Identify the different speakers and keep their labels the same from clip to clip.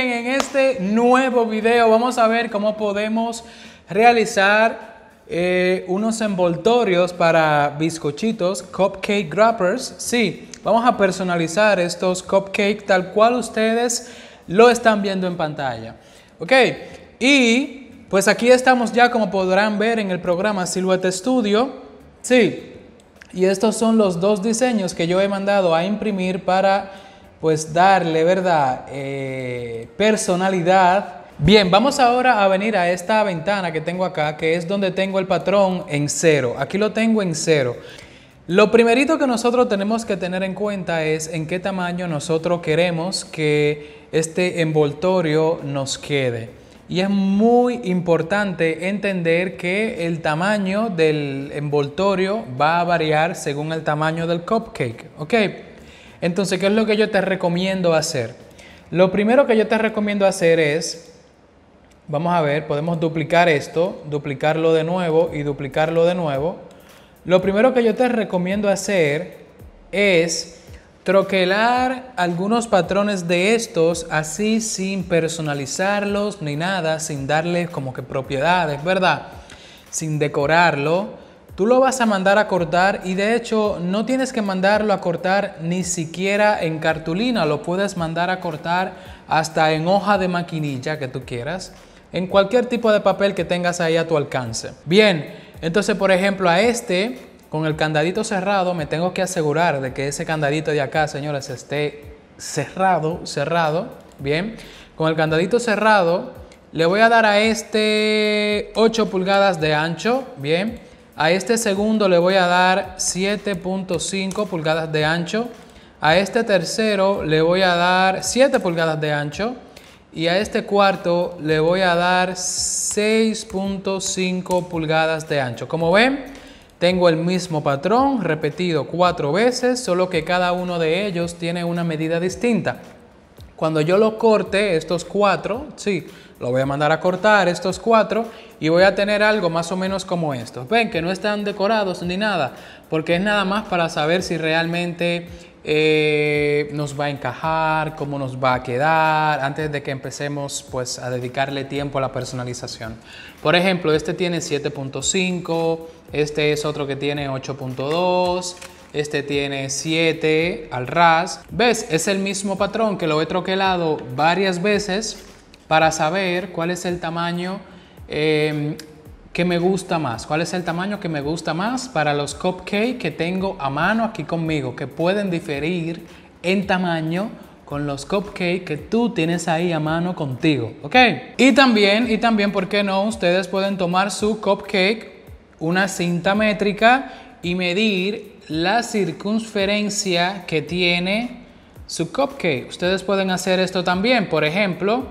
Speaker 1: en este nuevo video vamos a ver cómo podemos realizar eh, unos envoltorios para bizcochitos, cupcake wrappers. Sí, vamos a personalizar estos cupcakes tal cual ustedes lo están viendo en pantalla. Ok, y pues aquí estamos ya como podrán ver en el programa Silhouette Studio. Sí, y estos son los dos diseños que yo he mandado a imprimir para pues darle, ¿verdad? Eh, personalidad. Bien, vamos ahora a venir a esta ventana que tengo acá, que es donde tengo el patrón en cero. Aquí lo tengo en cero. Lo primerito que nosotros tenemos que tener en cuenta es en qué tamaño nosotros queremos que este envoltorio nos quede. Y es muy importante entender que el tamaño del envoltorio va a variar según el tamaño del cupcake, ¿ok? Entonces, ¿qué es lo que yo te recomiendo hacer? Lo primero que yo te recomiendo hacer es, vamos a ver, podemos duplicar esto, duplicarlo de nuevo y duplicarlo de nuevo. Lo primero que yo te recomiendo hacer es troquelar algunos patrones de estos así sin personalizarlos ni nada, sin darles como que propiedades, ¿verdad? Sin decorarlo Tú lo vas a mandar a cortar y de hecho no tienes que mandarlo a cortar ni siquiera en cartulina, lo puedes mandar a cortar hasta en hoja de maquinilla que tú quieras, en cualquier tipo de papel que tengas ahí a tu alcance. Bien, entonces por ejemplo a este, con el candadito cerrado, me tengo que asegurar de que ese candadito de acá, señores, esté cerrado, cerrado, bien. Con el candadito cerrado, le voy a dar a este 8 pulgadas de ancho, bien. A este segundo le voy a dar 7.5 pulgadas de ancho. A este tercero le voy a dar 7 pulgadas de ancho. Y a este cuarto le voy a dar 6.5 pulgadas de ancho. Como ven, tengo el mismo patrón repetido cuatro veces, solo que cada uno de ellos tiene una medida distinta. Cuando yo lo corte, estos cuatro, sí, lo voy a mandar a cortar estos cuatro y voy a tener algo más o menos como esto. Ven que no están decorados ni nada, porque es nada más para saber si realmente eh, nos va a encajar, cómo nos va a quedar, antes de que empecemos pues a dedicarle tiempo a la personalización. Por ejemplo, este tiene 7.5, este es otro que tiene 8.2, este tiene 7 al ras. ¿Ves? Es el mismo patrón que lo he troquelado varias veces para saber cuál es el tamaño em, que me gusta más, cuál es el tamaño que me gusta más para los cupcakes que tengo a mano aquí conmigo, que pueden diferir en tamaño con los cupcakes que tú tienes ahí a mano contigo, ¿ok? Y también, y también, ¿por qué no? Ustedes pueden tomar su cupcake, una cinta métrica y medir la circunferencia que tiene su cupcake. Ustedes pueden hacer esto también, por ejemplo,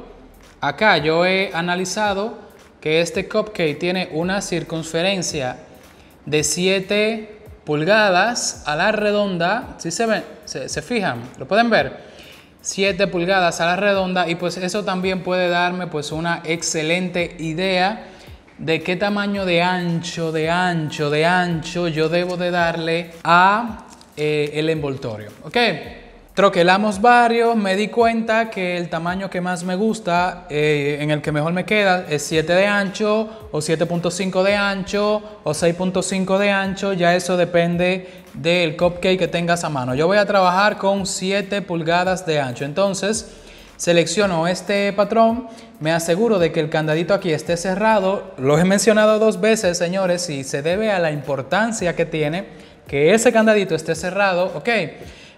Speaker 1: Acá yo he analizado que este cupcake tiene una circunferencia de 7 pulgadas a la redonda. Si se ven, se, fijan, lo pueden ver. 7 pulgadas a la redonda y pues eso también puede darme pues una excelente idea de qué tamaño de ancho, de ancho, de ancho yo debo de darle a eh, el envoltorio. ¿Ok? Troquelamos varios, me di cuenta que el tamaño que más me gusta, eh, en el que mejor me queda, es 7 de ancho o 7.5 de ancho o 6.5 de ancho, ya eso depende del cupcake que tengas a mano. Yo voy a trabajar con 7 pulgadas de ancho, entonces selecciono este patrón, me aseguro de que el candadito aquí esté cerrado, lo he mencionado dos veces señores y se debe a la importancia que tiene que ese candadito esté cerrado, ok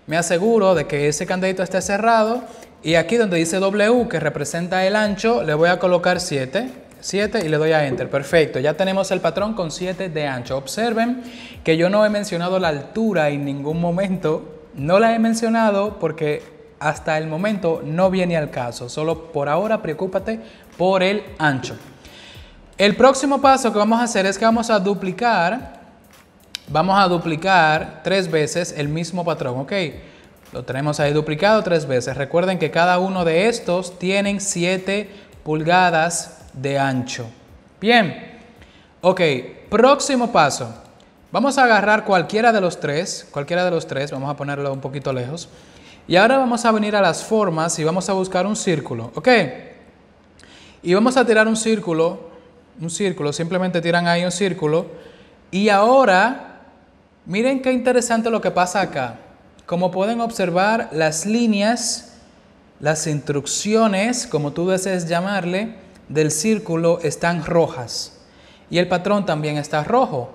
Speaker 1: me aseguro de que ese candadito esté cerrado y aquí donde dice W, que representa el ancho, le voy a colocar 7. 7 y le doy a Enter. Perfecto, ya tenemos el patrón con 7 de ancho. Observen que yo no he mencionado la altura en ningún momento. No la he mencionado porque hasta el momento no viene al caso. Solo por ahora preocúpate por el ancho. El próximo paso que vamos a hacer es que vamos a duplicar vamos a duplicar tres veces el mismo patrón, ¿ok? Lo tenemos ahí duplicado tres veces. Recuerden que cada uno de estos tienen 7 pulgadas de ancho. Bien, ok, próximo paso. Vamos a agarrar cualquiera de los tres, cualquiera de los tres, vamos a ponerlo un poquito lejos. Y ahora vamos a venir a las formas y vamos a buscar un círculo, ¿ok? Y vamos a tirar un círculo, un círculo, simplemente tiran ahí un círculo. Y ahora Miren qué interesante lo que pasa acá. Como pueden observar, las líneas, las instrucciones, como tú desees llamarle, del círculo están rojas. Y el patrón también está rojo.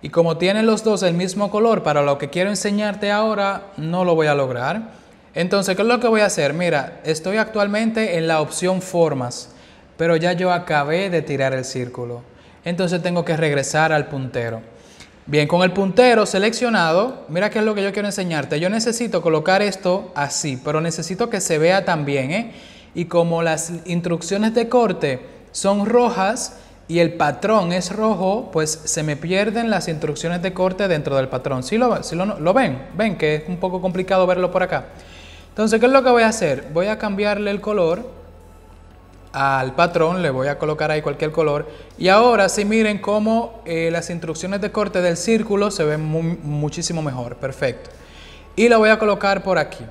Speaker 1: Y como tienen los dos el mismo color, para lo que quiero enseñarte ahora, no lo voy a lograr. Entonces, ¿qué es lo que voy a hacer? Mira, estoy actualmente en la opción formas, pero ya yo acabé de tirar el círculo. Entonces tengo que regresar al puntero. Bien, con el puntero seleccionado, mira qué es lo que yo quiero enseñarte. Yo necesito colocar esto así, pero necesito que se vea también. ¿eh? Y como las instrucciones de corte son rojas y el patrón es rojo, pues se me pierden las instrucciones de corte dentro del patrón. ¿Si lo, lo, lo ven? ¿Ven que es un poco complicado verlo por acá? Entonces, ¿qué es lo que voy a hacer? Voy a cambiarle el color al patrón, le voy a colocar ahí cualquier color. Y ahora si miren cómo eh, las instrucciones de corte del círculo se ven muchísimo mejor, perfecto. Y lo voy a colocar por aquí.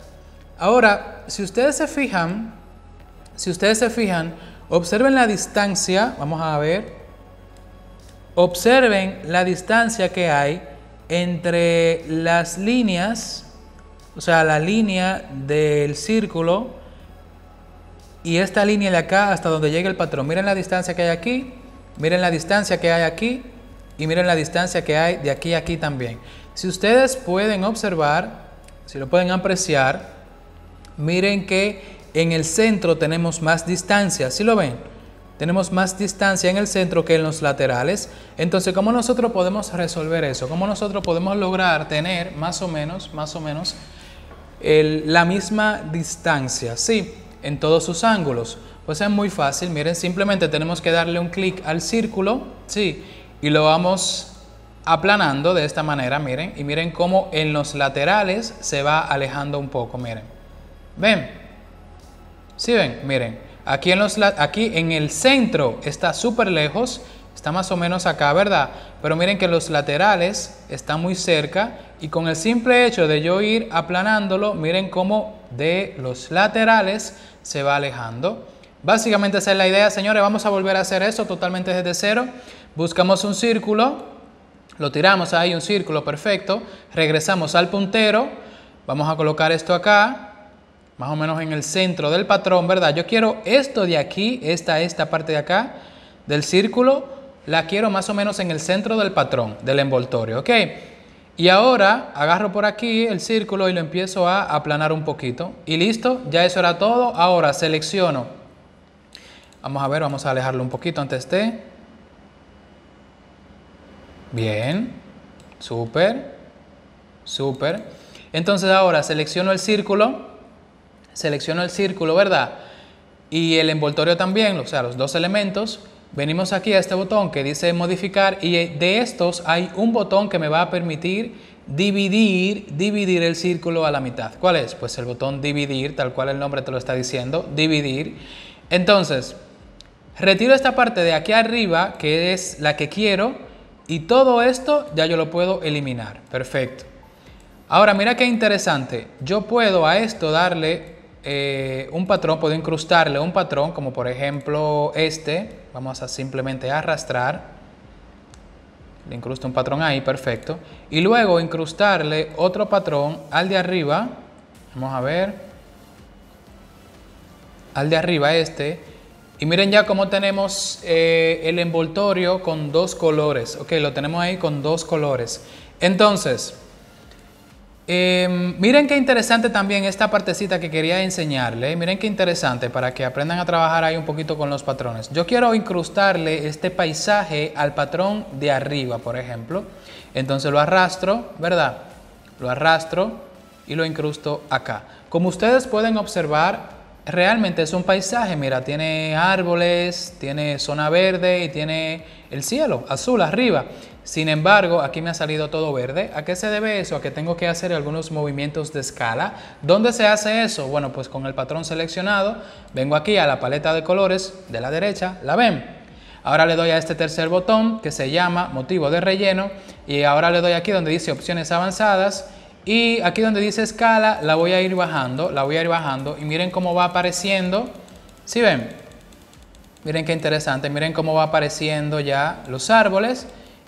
Speaker 1: Ahora, si ustedes se fijan, si ustedes se fijan, observen la distancia, vamos a ver, observen la distancia que hay entre las líneas, o sea, la línea del círculo, y esta línea de acá hasta donde llega el patrón. Miren la distancia que hay aquí, miren la distancia que hay aquí y miren la distancia que hay de aquí a aquí también. Si ustedes pueden observar, si lo pueden apreciar, miren que en el centro tenemos más distancia, si ¿sí lo ven? Tenemos más distancia en el centro que en los laterales. Entonces, ¿cómo nosotros podemos resolver eso? ¿Cómo nosotros podemos lograr tener más o menos, más o menos, la misma distancia? Sí, en todos sus ángulos. Pues es muy fácil, miren, simplemente tenemos que darle un clic al círculo, sí, y lo vamos aplanando de esta manera, miren, y miren cómo en los laterales se va alejando un poco, miren. ¿Ven? si ven? Miren, aquí en, los, aquí en el centro está súper lejos, está más o menos acá, ¿verdad? Pero miren que los laterales están muy cerca y con el simple hecho de yo ir aplanándolo, miren cómo de los laterales se va alejando. Básicamente esa es la idea, señores. Vamos a volver a hacer eso totalmente desde cero. Buscamos un círculo, lo tiramos ahí, un círculo perfecto. Regresamos al puntero. Vamos a colocar esto acá, más o menos en el centro del patrón, ¿verdad? Yo quiero esto de aquí, esta, esta parte de acá, del círculo, la quiero más o menos en el centro del patrón, del envoltorio, ¿ok? Y ahora agarro por aquí el círculo y lo empiezo a aplanar un poquito. Y listo, ya eso era todo. Ahora selecciono. Vamos a ver, vamos a alejarlo un poquito antes de... Bien, súper, súper. Entonces ahora selecciono el círculo, selecciono el círculo, ¿verdad? Y el envoltorio también, o sea, los dos elementos venimos aquí a este botón que dice modificar y de estos hay un botón que me va a permitir dividir, dividir el círculo a la mitad. ¿Cuál es? Pues el botón dividir, tal cual el nombre te lo está diciendo, dividir. Entonces, retiro esta parte de aquí arriba, que es la que quiero, y todo esto ya yo lo puedo eliminar. Perfecto. Ahora, mira qué interesante. Yo puedo a esto darle eh, un patrón, puedo incrustarle un patrón, como por ejemplo este, Vamos a simplemente arrastrar. Le incrusto un patrón ahí, perfecto. Y luego incrustarle otro patrón al de arriba. Vamos a ver. Al de arriba este. Y miren ya cómo tenemos eh, el envoltorio con dos colores. Ok, lo tenemos ahí con dos colores. Entonces, Em, miren qué interesante también esta partecita que quería enseñarle. Eh. Miren qué interesante para que aprendan a trabajar ahí un poquito con los patrones. Yo quiero incrustarle este paisaje al patrón de arriba, por ejemplo. Entonces lo arrastro, ¿verdad? Lo arrastro y lo incrusto acá. Como ustedes pueden observar, realmente es un paisaje, mira, tiene árboles, tiene zona verde y tiene el cielo azul arriba. Sin embargo, aquí me ha salido todo verde. ¿A qué se debe eso? A que tengo que hacer algunos movimientos de escala. ¿Dónde se hace eso? Bueno, pues con el patrón seleccionado, vengo aquí a la paleta de colores de la derecha, la ven. Ahora le doy a este tercer botón que se llama motivo de relleno y ahora le doy aquí donde dice opciones avanzadas y aquí donde dice escala, la voy a ir bajando, la voy a ir bajando. Y miren cómo va apareciendo. si ven? Miren qué interesante. Miren cómo va apareciendo ya los árboles.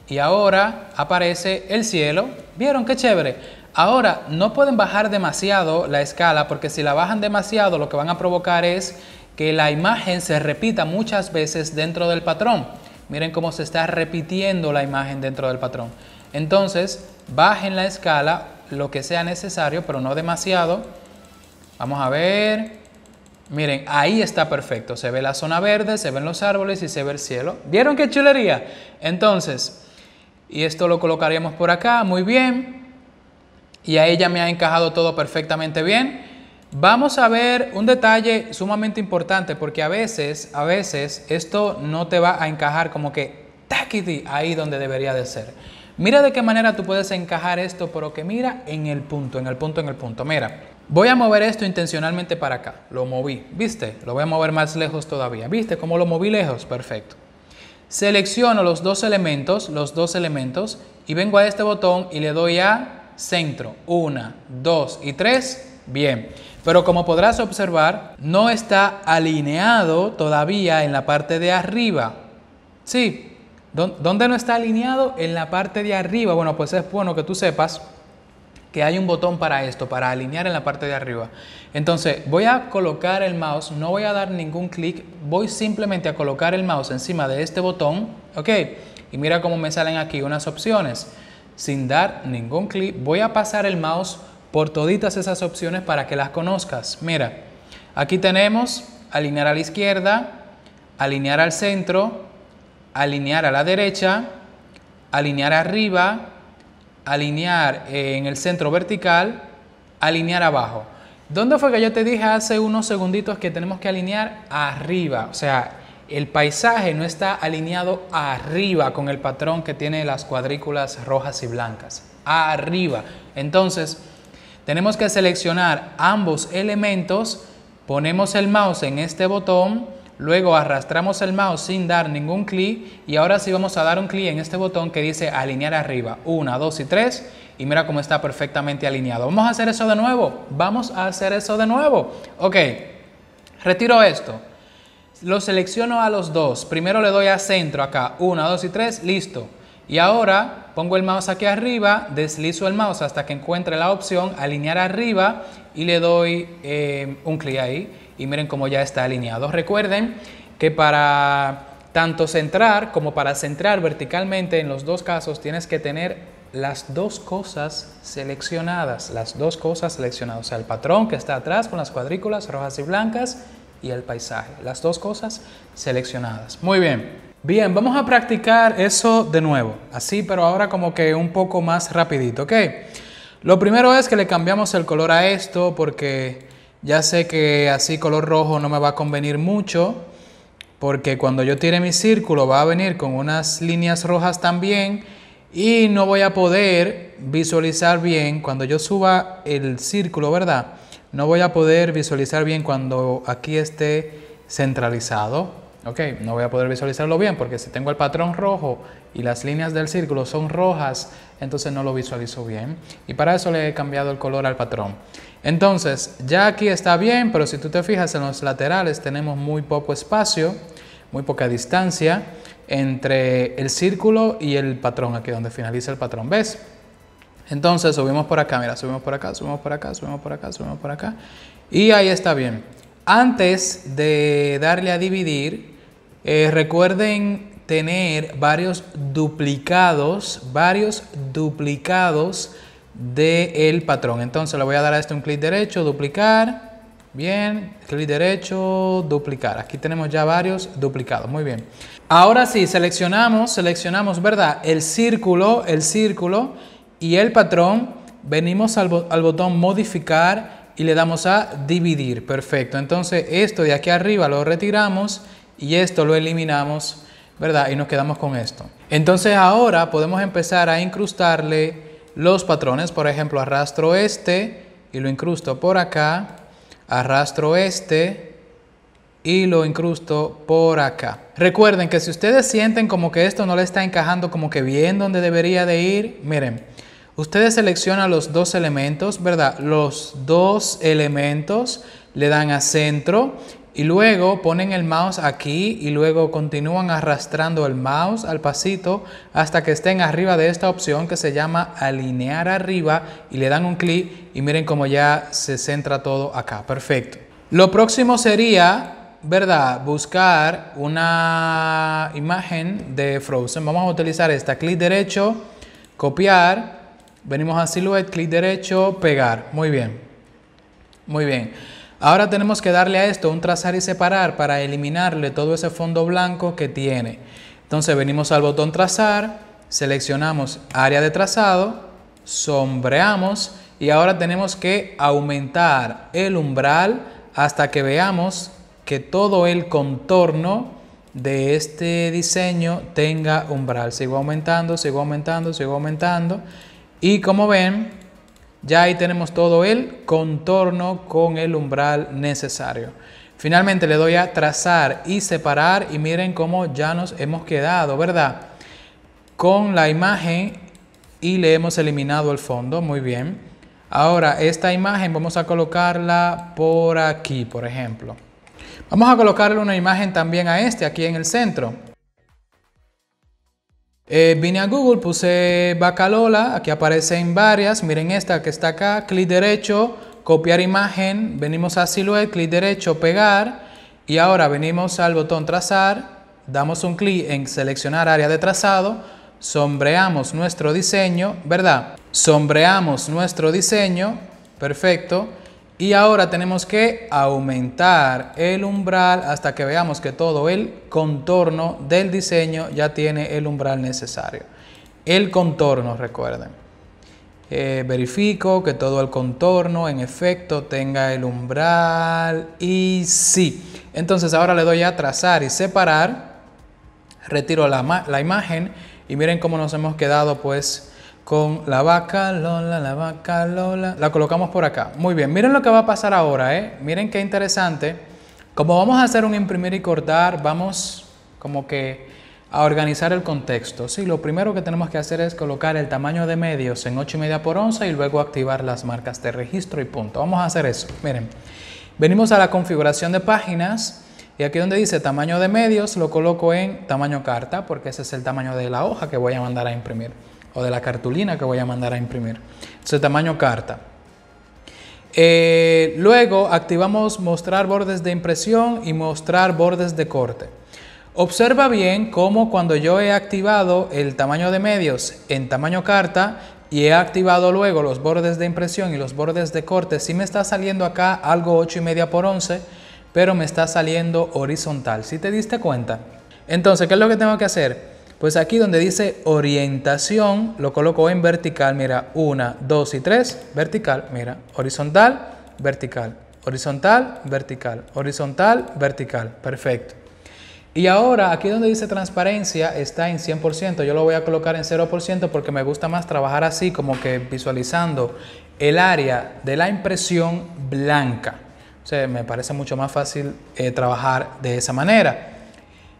Speaker 1: Y ahora aparece el cielo. ¿Vieron qué chévere? Ahora, no pueden bajar demasiado la escala porque si la bajan demasiado lo que van a provocar es que la imagen se repita muchas veces dentro del patrón. Miren cómo se está repitiendo la imagen dentro del patrón. Entonces, bajen la escala lo que sea necesario, pero no demasiado. Vamos a ver. Miren, ahí está perfecto. Se ve la zona verde, se ven los árboles y se ve el cielo. ¿Vieron qué chulería? Entonces, y esto lo colocaríamos por acá, muy bien. Y ahí ya me ha encajado todo perfectamente bien. Vamos a ver un detalle sumamente importante porque a veces, a veces esto no te va a encajar como que taquiti ahí donde debería de ser. Mira de qué manera tú puedes encajar esto, pero que mira en el punto, en el punto, en el punto. Mira, voy a mover esto intencionalmente para acá. Lo moví, ¿viste? Lo voy a mover más lejos todavía. ¿Viste cómo lo moví lejos? Perfecto. Selecciono los dos elementos, los dos elementos, y vengo a este botón y le doy a centro. Una, dos y tres. Bien, pero como podrás observar, no está alineado todavía en la parte de arriba. Sí, ¿Dónde no está alineado? En la parte de arriba. Bueno, pues es bueno que tú sepas que hay un botón para esto, para alinear en la parte de arriba. Entonces voy a colocar el mouse, no voy a dar ningún clic, voy simplemente a colocar el mouse encima de este botón, ok, y mira cómo me salen aquí unas opciones. Sin dar ningún clic, voy a pasar el mouse por todas esas opciones para que las conozcas. Mira, aquí tenemos alinear a la izquierda, alinear al centro, alinear a la derecha, alinear arriba, alinear eh, en el centro vertical, alinear abajo. ¿Dónde fue que yo te dije hace unos segunditos que tenemos que alinear arriba? O sea, el paisaje no está alineado arriba con el patrón que tiene las cuadrículas rojas y blancas. Arriba. Entonces, tenemos que seleccionar ambos elementos, ponemos el mouse en este botón, Luego arrastramos el mouse sin dar ningún clic y ahora sí vamos a dar un clic en este botón que dice alinear arriba, 1, 2 y 3 y mira cómo está perfectamente alineado. Vamos a hacer eso de nuevo, vamos a hacer eso de nuevo. Ok, retiro esto, lo selecciono a los dos, primero le doy a centro acá, 1, 2 y 3, listo. Y ahora pongo el mouse aquí arriba, deslizo el mouse hasta que encuentre la opción alinear arriba y le doy eh, un clic ahí y miren cómo ya está alineado. Recuerden que para tanto centrar como para centrar verticalmente en los dos casos tienes que tener las dos cosas seleccionadas, las dos cosas seleccionadas, o sea, el patrón que está atrás con las cuadrículas rojas y blancas y el paisaje, las dos cosas seleccionadas. Muy bien. Bien, vamos a practicar eso de nuevo, así, pero ahora como que un poco más rapidito, ¿ok? Lo primero es que le cambiamos el color a esto porque ya sé que así color rojo no me va a convenir mucho porque cuando yo tire mi círculo va a venir con unas líneas rojas también y no voy a poder visualizar bien cuando yo suba el círculo, ¿verdad? No voy a poder visualizar bien cuando aquí esté centralizado ok, no voy a poder visualizarlo bien porque si tengo el patrón rojo y las líneas del círculo son rojas, entonces no lo visualizo bien. Y para eso le he cambiado el color al patrón. Entonces, ya aquí está bien, pero si tú te fijas en los laterales tenemos muy poco espacio, muy poca distancia entre el círculo y el patrón, aquí donde finaliza el patrón, ¿ves? Entonces subimos por acá, mira, subimos por acá, subimos por acá, subimos por acá, subimos por acá. Y ahí está bien. Antes de darle a dividir, eh, recuerden tener varios duplicados, varios duplicados del patrón. Entonces le voy a dar a este un clic derecho, duplicar. Bien, clic derecho, duplicar. Aquí tenemos ya varios duplicados. Muy bien. Ahora sí, seleccionamos, seleccionamos, ¿verdad? El círculo, el círculo y el patrón. Venimos al, al botón modificar y le damos a dividir. Perfecto. Entonces esto de aquí arriba lo retiramos y esto lo eliminamos, ¿verdad? Y nos quedamos con esto. Entonces ahora podemos empezar a incrustarle los patrones. Por ejemplo, arrastro este y lo incrusto por acá. Arrastro este y lo incrusto por acá. Recuerden que si ustedes sienten como que esto no le está encajando como que bien donde debería de ir, miren, ustedes seleccionan los dos elementos, ¿verdad? Los dos elementos le dan a centro y luego ponen el mouse aquí y luego continúan arrastrando el mouse al pasito hasta que estén arriba de esta opción que se llama alinear arriba y le dan un clic y miren cómo ya se centra todo acá. Perfecto. Lo próximo sería, ¿verdad? Buscar una imagen de Frozen. Vamos a utilizar esta. Clic derecho, copiar. Venimos a Silhouette, clic derecho, pegar. Muy bien. Muy bien. Ahora tenemos que darle a esto un trazar y separar para eliminarle todo ese fondo blanco que tiene. Entonces venimos al botón trazar, seleccionamos área de trazado, sombreamos y ahora tenemos que aumentar el umbral hasta que veamos que todo el contorno de este diseño tenga umbral. Sigo aumentando, sigo aumentando, sigo aumentando. Y como ven, ya ahí tenemos todo el contorno con el umbral necesario. Finalmente le doy a trazar y separar y miren cómo ya nos hemos quedado, ¿verdad? Con la imagen y le hemos eliminado el fondo, muy bien. Ahora esta imagen vamos a colocarla por aquí, por ejemplo. Vamos a colocarle una imagen también a este, aquí en el centro. Eh, vine a Google, puse Bacalola, aquí aparecen varias, miren esta que está acá, clic derecho, copiar imagen, venimos a Silhouette, clic derecho, pegar y ahora venimos al botón trazar, damos un clic en seleccionar área de trazado, sombreamos nuestro diseño, ¿verdad? Sombreamos nuestro diseño, perfecto, y ahora tenemos que aumentar el umbral hasta que veamos que todo el contorno del diseño ya tiene el umbral necesario. El contorno, recuerden. Eh, verifico que todo el contorno en efecto tenga el umbral y sí. Entonces ahora le doy a trazar y separar. Retiro la, la imagen y miren cómo nos hemos quedado pues con la vaca Lola, la vaca Lola. La colocamos por acá. Muy bien, miren lo que va a pasar ahora, ¿eh? Miren qué interesante. Como vamos a hacer un imprimir y cortar, vamos como que a organizar el contexto. Sí, lo primero que tenemos que hacer es colocar el tamaño de medios en 8,5 por 11 y luego activar las marcas de registro y punto. Vamos a hacer eso. Miren, venimos a la configuración de páginas y aquí donde dice tamaño de medios lo coloco en tamaño carta porque ese es el tamaño de la hoja que voy a mandar a imprimir o de la cartulina que voy a mandar a imprimir. ese tamaño carta. Eh, luego activamos mostrar bordes de impresión y mostrar bordes de corte. Observa bien cómo cuando yo he activado el tamaño de medios en tamaño carta y he activado luego los bordes de impresión y los bordes de corte, si sí me está saliendo acá algo 8 y media por 11, pero me está saliendo horizontal. Si te diste cuenta. Entonces, ¿qué es lo que tengo que hacer? Pues aquí donde dice orientación, lo coloco en vertical, mira, 1, 2 y 3, vertical, mira, horizontal, vertical, horizontal, vertical, horizontal, vertical, perfecto. Y ahora aquí donde dice transparencia está en 100%, yo lo voy a colocar en 0% porque me gusta más trabajar así como que visualizando el área de la impresión blanca. O sea, me parece mucho más fácil eh, trabajar de esa manera.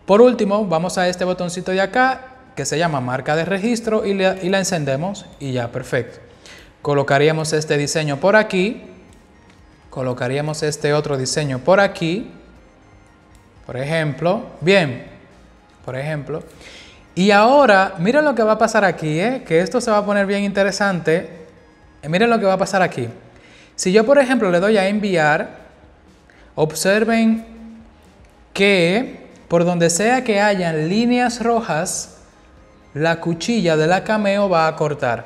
Speaker 1: Por último, vamos a este botoncito de acá que se llama marca de registro y la, encendemos y ya, perfecto. Colocaríamos este diseño por aquí, colocaríamos este otro diseño por aquí, por ejemplo, bien, por ejemplo. Y ahora, miren lo que va a pasar aquí, ¿eh? que esto se va a poner bien interesante. Eh, miren lo que va a pasar aquí. Si yo, por ejemplo, le doy a enviar, observen que por donde sea que hayan líneas rojas, la cuchilla de la cameo va a cortar.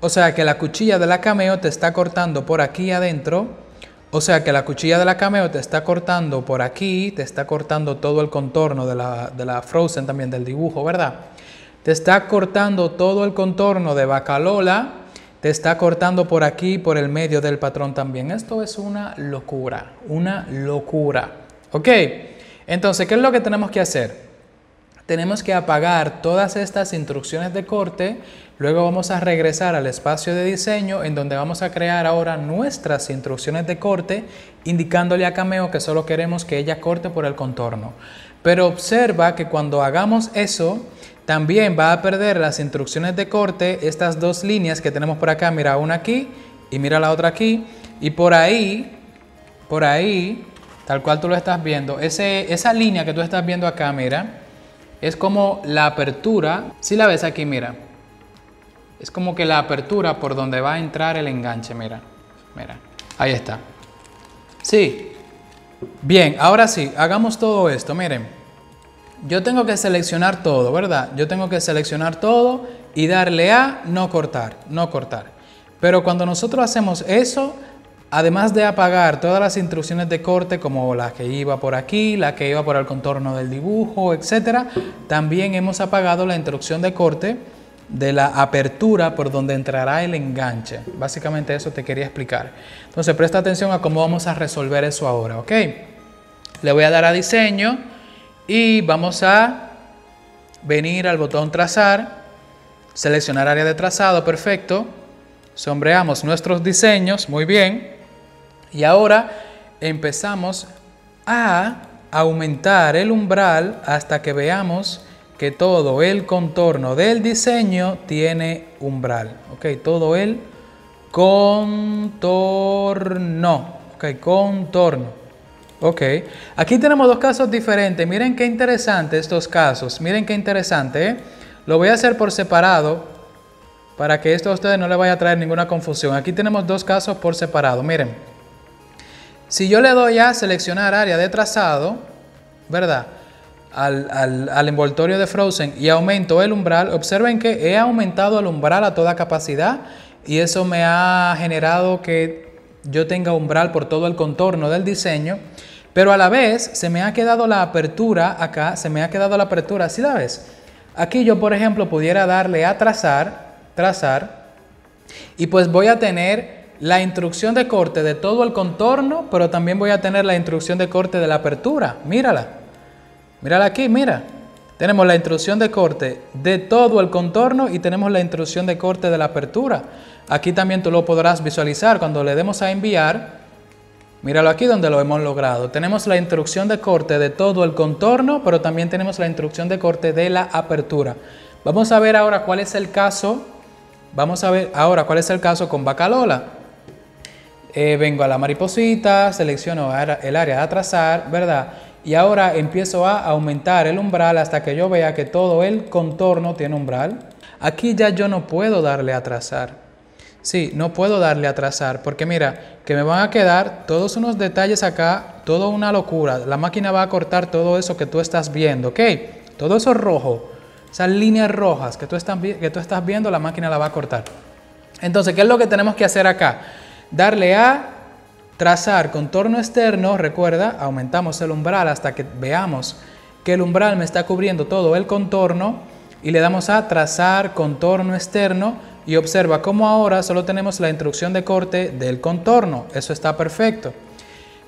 Speaker 1: O sea que la cuchilla de la cameo te está cortando por aquí adentro. O sea que la cuchilla de la cameo te está cortando por aquí, te está cortando todo el contorno de la, de la Frozen también, del dibujo, ¿verdad? Te está cortando todo el contorno de Bacalola, te está cortando por aquí, por el medio del patrón también. Esto es una locura, una locura. ¿Ok? Entonces, ¿qué es lo que tenemos que hacer? Tenemos que apagar todas estas instrucciones de corte, luego vamos a regresar al espacio de diseño en donde vamos a crear ahora nuestras instrucciones de corte, indicándole a Cameo que solo queremos que ella corte por el contorno. Pero observa que cuando hagamos eso, también va a perder las instrucciones de corte, estas dos líneas que tenemos por acá, mira una aquí y mira la otra aquí, y por ahí, por ahí tal cual tú lo estás viendo, esa línea que tú estás viendo acá, mira, es como la apertura, si la ves aquí, mira, es como que la apertura por donde va a entrar el enganche, mira, mira, ahí está. Sí, bien, ahora sí, hagamos todo esto, miren, yo tengo que seleccionar todo, ¿verdad? Yo tengo que seleccionar todo y darle a no cortar, no cortar. Pero cuando nosotros hacemos eso, Además de apagar todas las instrucciones de corte como la que iba por aquí, la que iba por el contorno del dibujo, etc., también hemos apagado la instrucción de corte de la apertura por donde entrará el enganche. Básicamente eso te quería explicar. Entonces presta atención a cómo vamos a resolver eso ahora, ¿ok? Le voy a dar a diseño y vamos a venir al botón trazar, seleccionar área de trazado, perfecto. Sombreamos nuestros diseños, muy bien. Y ahora empezamos a aumentar el umbral hasta que veamos que todo el contorno del diseño tiene umbral. Ok, todo el contorno. Ok, contorno. Ok, aquí tenemos dos casos diferentes. Miren qué interesante estos casos. Miren qué interesante. ¿eh? Lo voy a hacer por separado para que esto a ustedes no le vaya a traer ninguna confusión. Aquí tenemos dos casos por separado. Miren. Si yo le doy a seleccionar área de trazado, ¿verdad? Al, envoltorio de Frozen y aumento el umbral, observen que he aumentado el umbral a toda capacidad y eso me ha generado que yo tenga umbral por todo el contorno del diseño, pero a la vez se me ha quedado la apertura acá, se me ha quedado la apertura, ¿sí la ves? Aquí yo, por ejemplo, pudiera darle a trazar, trazar, y pues voy a tener la instrucción de corte de todo el contorno, pero también voy a tener la instrucción de corte de la apertura. Mírala. Mírala aquí, mira. Tenemos la instrucción de corte de todo el contorno y tenemos la instrucción de corte de la apertura. Aquí también tú lo podrás visualizar cuando le demos a enviar. Míralo aquí donde lo hemos logrado. Tenemos la instrucción de corte de todo el contorno, pero también tenemos la instrucción de corte de la apertura. Vamos a ver ahora cuál es el caso. Vamos a ver ahora cuál es el caso con Bacalola. Eh, vengo a la mariposita, selecciono el área a trazar, ¿verdad? Y ahora empiezo a aumentar el umbral hasta que yo vea que todo el contorno tiene umbral. Aquí ya yo no puedo darle a trazar. Sí, no puedo darle a trazar porque mira, que me van a quedar todos unos detalles acá, toda una locura. La máquina va a cortar todo eso que tú estás viendo, ¿ok? Todo eso rojo, esas líneas rojas que tú, estás, que tú estás viendo, la máquina la va a cortar. Entonces, ¿qué es lo que tenemos que hacer acá? Darle a trazar contorno externo, recuerda, aumentamos el umbral hasta que veamos que el umbral me está cubriendo todo el contorno y le damos a trazar contorno externo y observa cómo ahora solo tenemos la instrucción de corte del contorno, eso está perfecto.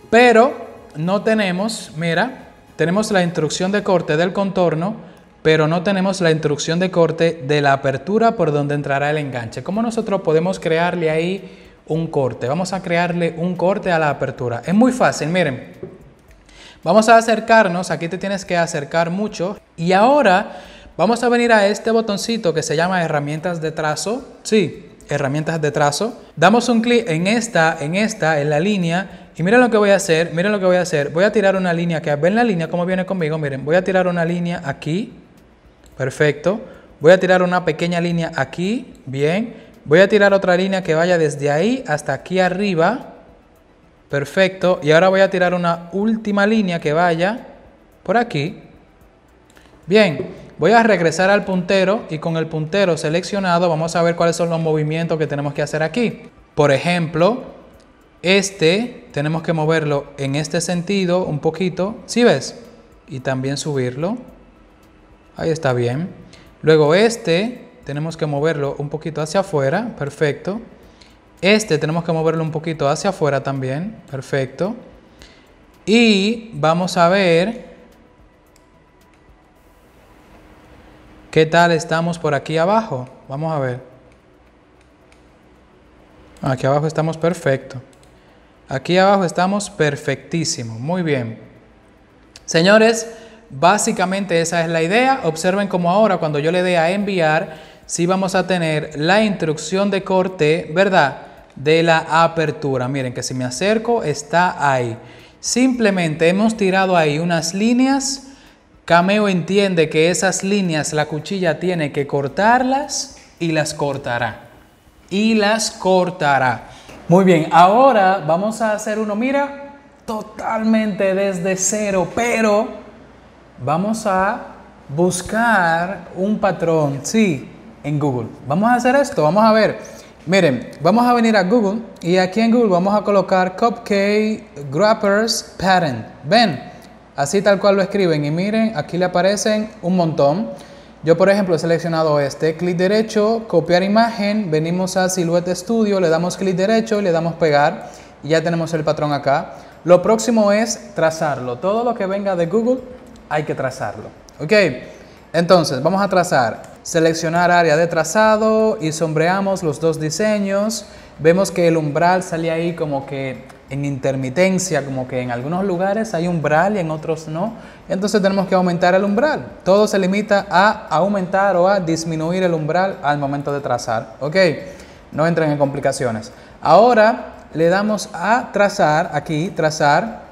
Speaker 1: Pero no tenemos, mira, tenemos la instrucción de corte del contorno, pero no tenemos la instrucción de corte de la apertura por donde entrará el enganche. ¿Cómo nosotros podemos crearle ahí un corte. Vamos a crearle un corte a la apertura. Es muy fácil, miren. Vamos a acercarnos, aquí te tienes que acercar mucho. Y ahora vamos a venir a este botoncito que se llama herramientas de trazo. Sí, herramientas de trazo. Damos un clic en esta, en esta, en la línea. Y miren lo que voy a hacer, miren lo que voy a hacer. Voy a tirar una línea que ven la línea como viene conmigo. Miren, voy a tirar una línea aquí. Perfecto. Voy a tirar una pequeña línea aquí. Bien. Voy a tirar otra línea que vaya desde ahí hasta aquí arriba. Perfecto. Y ahora voy a tirar una última línea que vaya por aquí. Bien, voy a regresar al puntero y con el puntero seleccionado vamos a ver cuáles son los movimientos que tenemos que hacer aquí. Por ejemplo, este tenemos que moverlo en este sentido un poquito. ¿Sí ves? Y también subirlo. Ahí está bien. Luego este tenemos que moverlo un poquito hacia afuera, perfecto. Este tenemos que moverlo un poquito hacia afuera también, perfecto. Y vamos a ver qué tal estamos por aquí abajo. Vamos a ver. Aquí abajo estamos perfecto. Aquí abajo estamos perfectísimo. Muy bien. Señores, Básicamente esa es la idea. Observen cómo ahora cuando yo le dé a enviar, sí vamos a tener la instrucción de corte, ¿verdad? De la apertura. Miren que si me acerco está ahí. Simplemente hemos tirado ahí unas líneas. Cameo entiende que esas líneas la cuchilla tiene que cortarlas y las cortará. Y las cortará. Muy bien, ahora vamos a hacer uno, mira, totalmente desde cero, pero vamos a buscar un patrón, sí, en Google. Vamos a hacer esto, vamos a ver. Miren, vamos a venir a Google y aquí en Google vamos a colocar Cupcake grappers Pattern. Ven, así tal cual lo escriben y miren, aquí le aparecen un montón. Yo por ejemplo he seleccionado este, clic derecho, copiar imagen, venimos a Silhouette Studio, le damos clic derecho y le damos pegar y ya tenemos el patrón acá. Lo próximo es trazarlo, todo lo que venga de Google hay que trazarlo. Ok, entonces vamos a trazar, seleccionar área de trazado y sombreamos los dos diseños. Vemos que el umbral sale ahí como que en intermitencia, como que en algunos lugares hay umbral y en otros no. Entonces tenemos que aumentar el umbral. Todo se limita a aumentar o a disminuir el umbral al momento de trazar. Ok, no entren en complicaciones. Ahora le damos a trazar, aquí, trazar,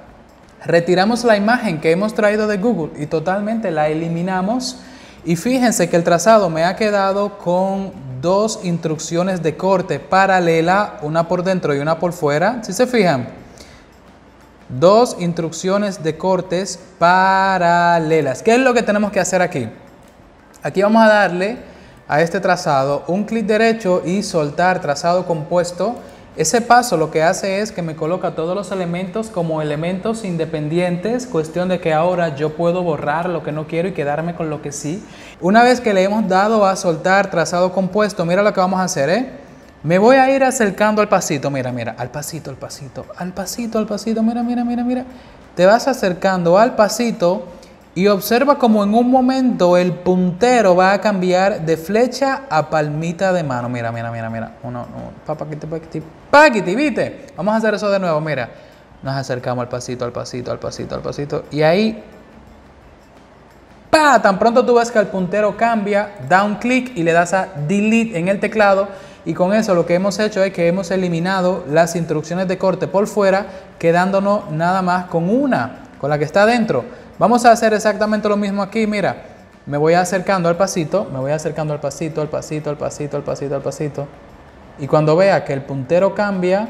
Speaker 1: retiramos la imagen que hemos traído de Google y totalmente la eliminamos. Y fíjense que el trazado me ha quedado con dos instrucciones de corte paralela, una por dentro y una por fuera. Si se fijan, dos instrucciones de cortes paralelas. ¿Qué es lo que tenemos que hacer aquí? Aquí vamos a darle a este trazado un clic derecho y soltar trazado compuesto ese paso lo que hace es que me coloca todos los elementos como elementos independientes, cuestión de que ahora yo puedo borrar lo que no quiero y quedarme con lo que sí. Una vez que le hemos dado a soltar trazado compuesto, mira lo que vamos a hacer, ¿eh? Me voy a ir acercando al pasito, mira, mira, al pasito, al pasito, al pasito, al pasito, mira, mira, mira, mira. Te vas acercando al pasito y observa como en un momento el puntero va a cambiar de flecha a palmita de mano. Mira, mira, mira, mira. Uno, uno, ¡Paquiti! Vamos a hacer eso de nuevo. Mira, nos acercamos al pasito, al pasito, al pasito, al pasito. Y ahí. ¡Pa! Tan pronto tú ves que el puntero cambia, da un clic y le das a delete en el teclado. Y con eso lo que hemos hecho es que hemos eliminado las instrucciones de corte por fuera, quedándonos nada más con una, con la que está adentro, Vamos a hacer exactamente lo mismo aquí. Mira, me voy acercando al pasito, me voy acercando al pasito, al pasito, al pasito, al pasito. Al pasito y cuando vea que el puntero cambia,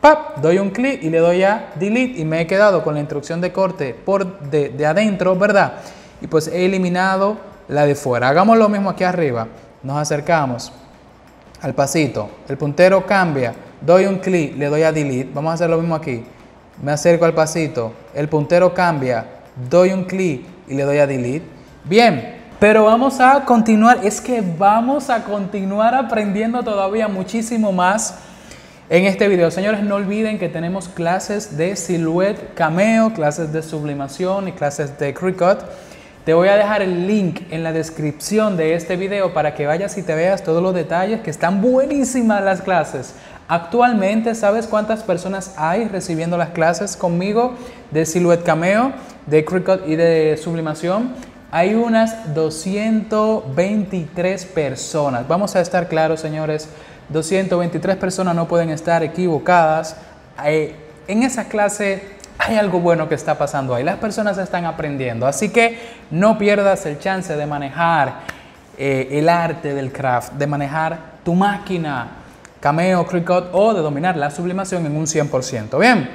Speaker 1: ¡pap! doy un clic y le doy a delete y me he quedado con la instrucción de corte por de, adentro, ¿verdad? Y pues he eliminado la de fuera. Hagamos lo mismo aquí arriba. Nos acercamos al pasito. El puntero cambia. Doy un clic, le doy a delete. Vamos a hacer lo mismo aquí. Me acerco al pasito. El puntero cambia. Doy un clic y le doy a delete. Bien, pero vamos a continuar, es que vamos a continuar aprendiendo todavía muchísimo más en este video. Señores, no olviden que tenemos clases de silhouette cameo, clases de sublimación y clases de Cricut. Te voy a dejar el link en la descripción de este video para que vayas y te veas todos los detalles que están buenísimas las clases. Actualmente, ¿sabes cuántas personas hay recibiendo las clases conmigo de Silhouette Cameo, de Cricut y de Sublimación? hay unas 223 personas. Vamos a estar claros, señores, 223 personas no pueden estar equivocadas. Eh, en esa clase hay algo bueno que está pasando ahí. Las personas están aprendiendo. Así que no pierdas el chance de manejar eh, el arte del craft, de manejar tu máquina, cameo, Cricut o de dominar la sublimación en un 100%. Bien,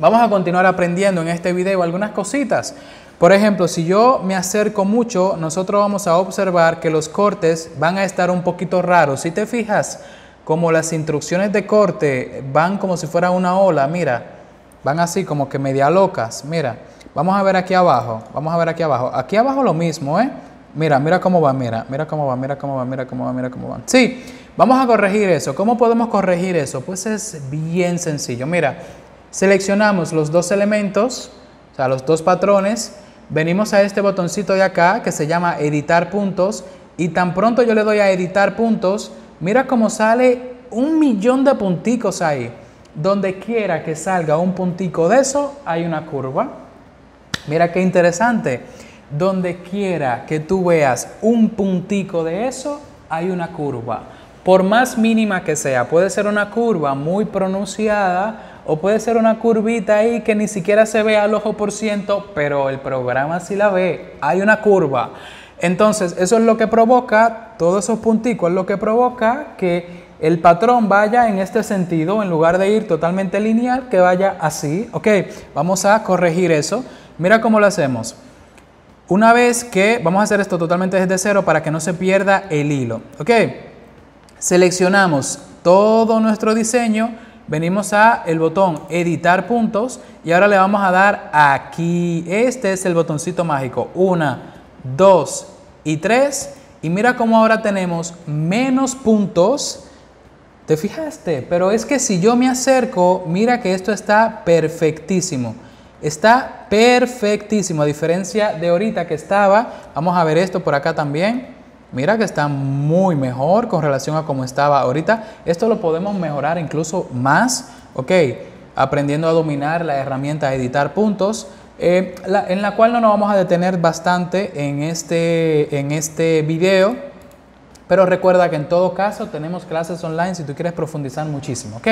Speaker 1: vamos a continuar aprendiendo en este video algunas cositas. Por ejemplo, si yo me acerco mucho, nosotros vamos a observar que los cortes van a estar un poquito raros. Si te fijas, como las instrucciones de corte van como si fuera una ola, mira, van así como que media locas, mira. Vamos a ver aquí abajo, vamos a ver aquí abajo. Aquí abajo lo mismo, ¿eh? Mira, mira cómo va, mira, mira cómo va, mira cómo va, mira cómo va, mira cómo va. Sí, vamos a corregir eso. ¿Cómo podemos corregir eso? Pues es bien sencillo. Mira, seleccionamos los dos elementos, o sea, los dos patrones, venimos a este botoncito de acá que se llama editar puntos y tan pronto yo le doy a editar puntos, mira cómo sale un millón de punticos ahí. Donde quiera que salga un puntico de eso, hay una curva. Mira qué interesante. Donde quiera que tú veas un puntico de eso, hay una curva. Por más mínima que sea, puede ser una curva muy pronunciada o puede ser una curvita ahí que ni siquiera se ve al ojo por ciento, pero el programa sí la ve. Hay una curva. Entonces, eso es lo que provoca, todos esos punticos es lo que provoca que el patrón vaya en este sentido, en lugar de ir totalmente lineal, que vaya así. Ok, vamos a corregir eso. Mira cómo lo hacemos. Una vez que, vamos a hacer esto totalmente desde cero para que no se pierda el hilo. Ok, seleccionamos todo nuestro diseño Venimos a el botón editar puntos y ahora le vamos a dar aquí. Este es el botoncito mágico. Una, dos y tres. Y mira cómo ahora tenemos menos puntos. ¿Te fijaste? Pero es que si yo me acerco, mira que esto está perfectísimo. Está perfectísimo, a diferencia de ahorita que estaba. Vamos a ver esto por acá también. Mira que está muy mejor con relación a cómo estaba ahorita. Esto lo podemos mejorar incluso más, ¿ok? Aprendiendo a dominar la herramienta editar puntos, eh, en la cual no nos vamos a detener bastante en este, en este video pero recuerda que en todo caso tenemos clases online si tú quieres profundizar muchísimo, ¿ok?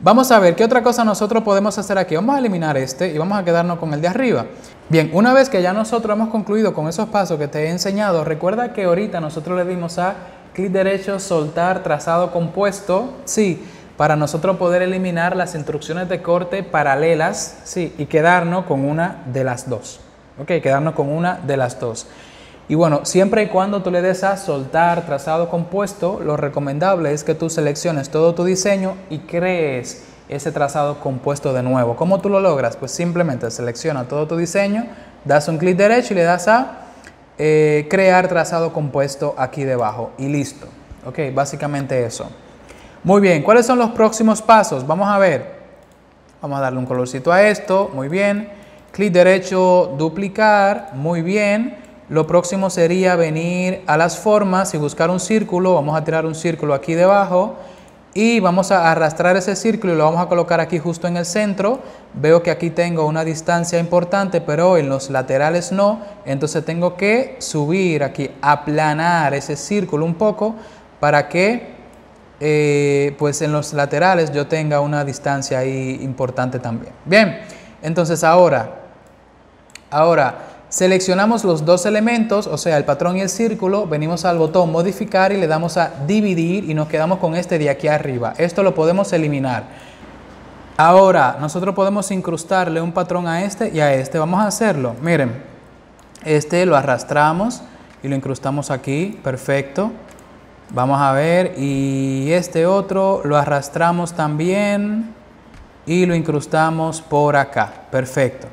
Speaker 1: Vamos a ver qué otra cosa nosotros podemos hacer aquí. Vamos a eliminar este y vamos a quedarnos con el de arriba. Bien, una vez que ya nosotros hemos concluido con esos pasos que te he enseñado, recuerda que ahorita nosotros le dimos a clic derecho, soltar, trazado compuesto, sí, para nosotros poder eliminar las instrucciones de corte paralelas, sí, y quedarnos con una de las dos. Ok, quedarnos con una de las dos. Y bueno, siempre y cuando tú le des a soltar trazado compuesto, lo recomendable es que tú selecciones todo tu diseño y crees ese trazado compuesto de nuevo. ¿Cómo tú lo logras? Pues simplemente selecciona todo tu diseño, das un clic derecho y le das a eh, crear trazado compuesto aquí debajo y listo. Ok, básicamente eso. Muy bien, ¿cuáles son los próximos pasos? Vamos a ver. Vamos a darle un colorcito a esto, muy bien. Clic derecho, duplicar, muy bien. Lo próximo sería venir a las formas y buscar un círculo. Vamos a tirar un círculo aquí debajo y vamos a arrastrar ese círculo y lo vamos a colocar aquí justo en el centro. Veo que aquí tengo una distancia importante, pero en los laterales no. Entonces tengo que subir aquí, aplanar ese círculo un poco para que eh, pues en los laterales yo tenga una distancia ahí importante también. Bien, entonces ahora, ahora Seleccionamos los dos elementos, o sea, el patrón y el círculo, venimos al botón modificar y le damos a dividir y nos quedamos con este de aquí arriba. Esto lo podemos eliminar. Ahora, nosotros podemos incrustarle un patrón a este y a este. Vamos a hacerlo. Miren, este lo arrastramos y lo incrustamos aquí. Perfecto. Vamos a ver. Y este otro lo arrastramos también y lo incrustamos por acá. Perfecto.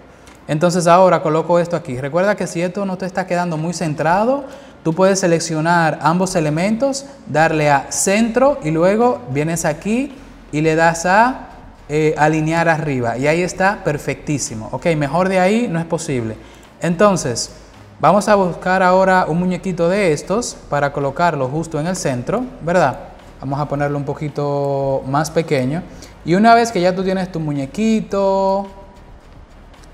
Speaker 1: Entonces ahora coloco esto aquí. Recuerda que si esto no te está quedando muy centrado, tú puedes seleccionar ambos elementos, darle a centro y luego vienes aquí y le das a eh, alinear arriba. Y ahí está perfectísimo. Ok, mejor de ahí no es posible. Entonces, vamos a buscar ahora un muñequito de estos para colocarlo justo en el centro, ¿verdad? Vamos a ponerlo un poquito más pequeño. Y una vez que ya tú tienes tu muñequito,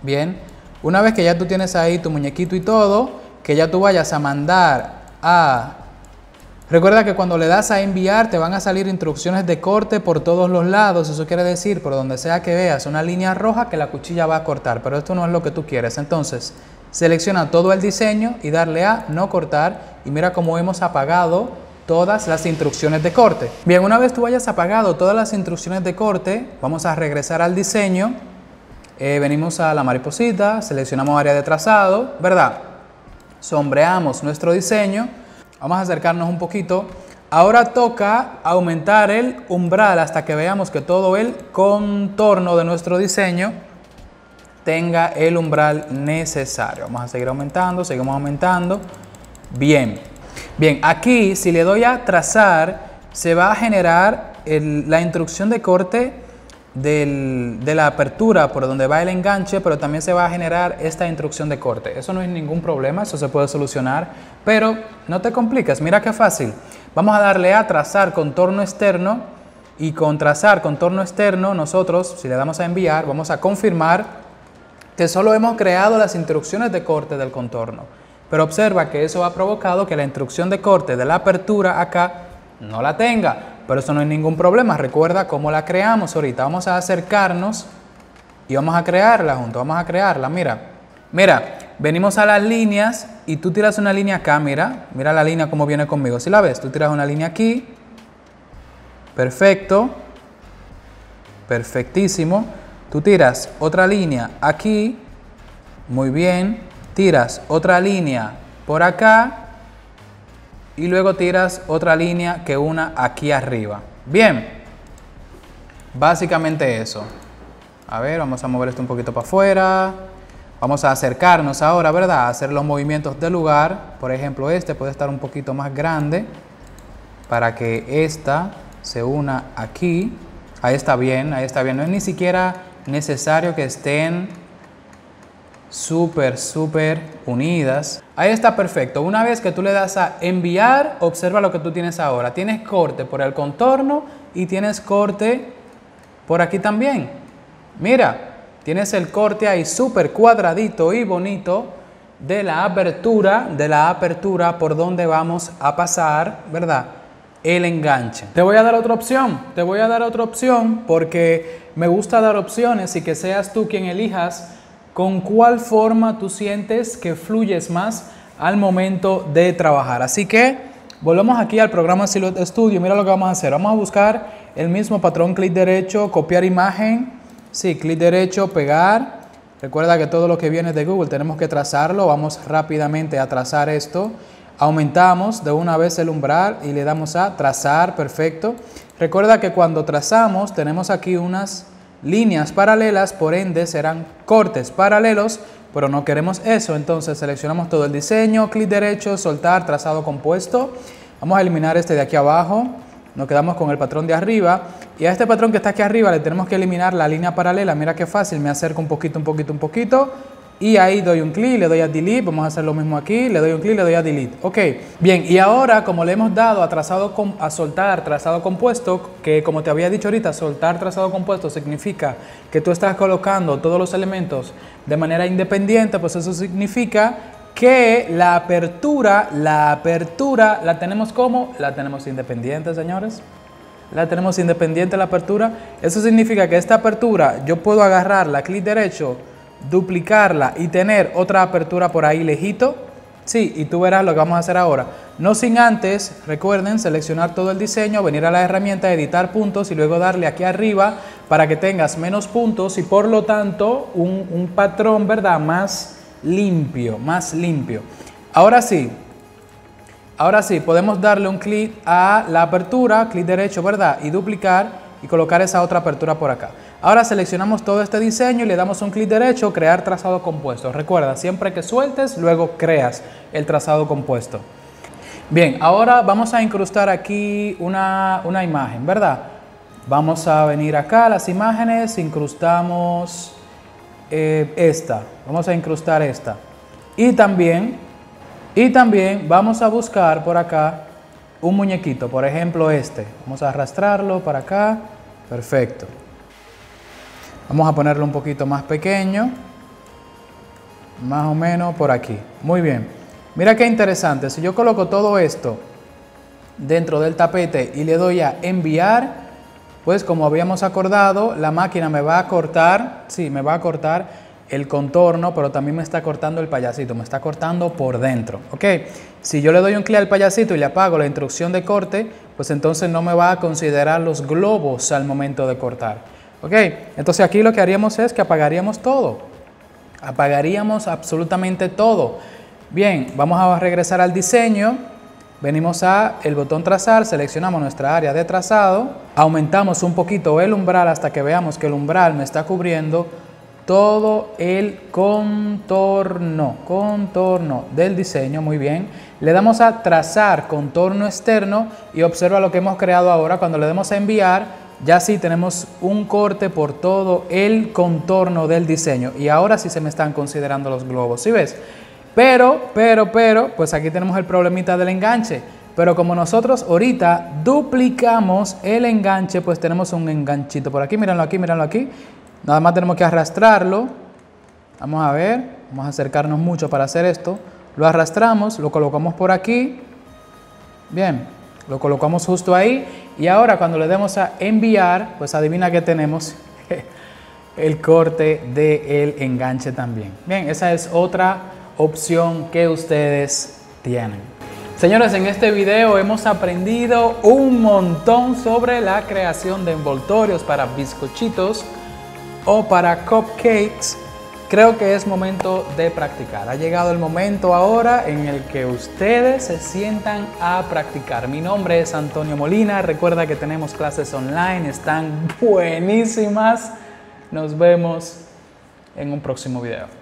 Speaker 1: Bien, una vez que ya tú tienes ahí tu muñequito y todo, que ya tú vayas a mandar a... Recuerda que cuando le das a enviar te van a salir instrucciones de corte por todos los lados. Eso quiere decir, por donde sea que veas una línea roja, que la cuchilla va a cortar. Pero esto no es lo que tú quieres. Entonces, selecciona todo el diseño y darle a no cortar. Y mira cómo hemos apagado todas las instrucciones de corte. Bien, una vez tú hayas apagado todas las instrucciones de corte, vamos a regresar al diseño eh, venimos a la mariposita, seleccionamos área de trazado, ¿verdad? Sombreamos nuestro diseño. Vamos a acercarnos un poquito. Ahora toca aumentar el umbral hasta que veamos que todo el contorno de nuestro diseño tenga el umbral necesario. Vamos a seguir aumentando, seguimos aumentando. Bien, bien, aquí si le doy a trazar, se va a generar la instrucción de corte de la apertura por donde va el enganche, pero también se va a generar esta instrucción de corte. Eso no es ningún problema, eso se puede solucionar, pero no te compliques, mira qué fácil. Vamos a darle a trazar contorno externo y con trazar contorno externo nosotros, si le damos a enviar, vamos a confirmar que solo hemos creado las instrucciones de corte del contorno. Pero observa que eso ha provocado que la instrucción de corte de la apertura acá no la tenga pero eso no es ningún problema. Recuerda cómo la creamos ahorita. Vamos a acercarnos y vamos a crearla juntos. Vamos a crearla, mira. Mira, venimos a las líneas y tú tiras una línea acá, mira. Mira la línea como viene conmigo. Si la ves, tú tiras una línea aquí. Perfecto. Perfectísimo. Tú tiras otra línea aquí. Muy bien. Tiras otra línea por acá y luego tiras otra línea que una aquí arriba. Bien, básicamente eso. A ver, vamos a mover esto un poquito para afuera. Vamos a acercarnos ahora, ¿verdad? A hacer los movimientos de lugar. Por ejemplo, este puede estar un poquito más grande para que esta se una aquí. Ahí está bien, ahí está bien. No es ni siquiera necesario que estén súper, súper unidas. Ahí está perfecto. Una vez que tú le das a enviar, observa lo que tú tienes ahora. Tienes corte por el contorno y tienes corte por aquí también. Mira, tienes el corte ahí súper cuadradito y bonito de la apertura, de la apertura por donde vamos a pasar, ¿verdad? El enganche. Te voy a dar otra opción, te voy a dar otra opción porque me gusta dar opciones y que seas tú quien elijas con cuál forma tú sientes que fluyes más al momento de trabajar. Así que volvemos aquí al programa Silhouette Studio. Mira lo que vamos a hacer. Vamos a buscar el mismo patrón, clic derecho, copiar imagen. Sí, clic derecho, pegar. Recuerda que todo lo que viene de Google tenemos que trazarlo. Vamos rápidamente a trazar esto. Aumentamos de una vez el umbral y le damos a trazar. Perfecto. Recuerda que cuando trazamos tenemos aquí unas líneas paralelas, por ende serán cortes paralelos, pero no queremos eso, entonces seleccionamos todo el diseño, clic derecho, soltar, trazado compuesto, vamos a eliminar este de aquí abajo, nos quedamos con el patrón de arriba y a este patrón que está aquí arriba le tenemos que eliminar la línea paralela, mira qué fácil, me acerco un poquito, un poquito, un poquito, y ahí doy un clic, le doy a delete, vamos a hacer lo mismo aquí, le doy un clic, le doy a delete. Ok, bien, y ahora como le hemos dado a, trazado a soltar trazado compuesto, que como te había dicho ahorita, soltar trazado compuesto significa que tú estás colocando todos los elementos de manera independiente, pues eso significa que la apertura, la apertura la tenemos como, la tenemos independiente, señores. La tenemos independiente la apertura. Eso significa que esta apertura yo puedo agarrar la clic derecho, duplicarla y tener otra apertura por ahí lejito. Sí, y tú verás lo que vamos a hacer ahora. No sin antes, recuerden, seleccionar todo el diseño, venir a la herramienta, editar puntos y luego darle aquí arriba para que tengas menos puntos y por lo tanto un, patrón, ¿verdad? Más limpio, más limpio. Ahora sí, ahora sí, podemos darle un clic a la apertura, clic derecho, ¿verdad? Y duplicar y colocar esa otra apertura por acá. Ahora seleccionamos todo este diseño y le damos un clic derecho, crear trazado compuesto. Recuerda, siempre que sueltes, luego creas el trazado compuesto. Bien, ahora vamos a incrustar aquí una, imagen, ¿verdad? Vamos a venir acá a las imágenes, incrustamos eh, esta, vamos a incrustar esta. Y también, y también vamos a buscar por acá un muñequito, por ejemplo este. Vamos a arrastrarlo para acá. Perfecto. Vamos a ponerlo un poquito más pequeño. Más o menos por aquí. Muy bien. Mira qué interesante. Si yo coloco todo esto dentro del tapete y le doy a enviar, pues como habíamos acordado, la máquina me va a cortar, sí, me va a cortar el contorno, pero también me está cortando el payasito, me está cortando por dentro. ¿Ok? Si yo le doy un clic al payasito y le apago la instrucción de corte, pues entonces no me va a considerar los globos al momento de cortar. ¿Ok? Entonces aquí lo que haríamos es que apagaríamos todo. Apagaríamos absolutamente todo. Bien, vamos a regresar al diseño. Venimos a el botón trazar, seleccionamos nuestra área de trazado, aumentamos un poquito el umbral hasta que veamos que el umbral me está cubriendo todo el contorno, contorno del diseño, muy bien. Le damos a trazar contorno externo y observa lo que hemos creado ahora. Cuando le damos a enviar, ya sí tenemos un corte por todo el contorno del diseño. Y ahora sí se me están considerando los globos, ¿sí ves? Pero, pero, pero, pues aquí tenemos el problemita del enganche. Pero como nosotros ahorita duplicamos el enganche, pues tenemos un enganchito por aquí, míralo aquí, míralo aquí. Nada más tenemos que arrastrarlo. Vamos a ver, vamos a acercarnos mucho para hacer esto. Lo arrastramos, lo colocamos por aquí. Bien, lo colocamos justo ahí. Y ahora cuando le demos a enviar, pues adivina que tenemos el corte del enganche también. Bien, esa es otra opción que ustedes tienen. Señores, en este video hemos aprendido un montón sobre la creación de envoltorios para bizcochitos o para cupcakes, creo que es momento de practicar. Ha llegado el momento ahora en el que ustedes se sientan a practicar. Mi nombre es Antonio Molina. Recuerda que tenemos clases online, están buenísimas. Nos vemos en un próximo video.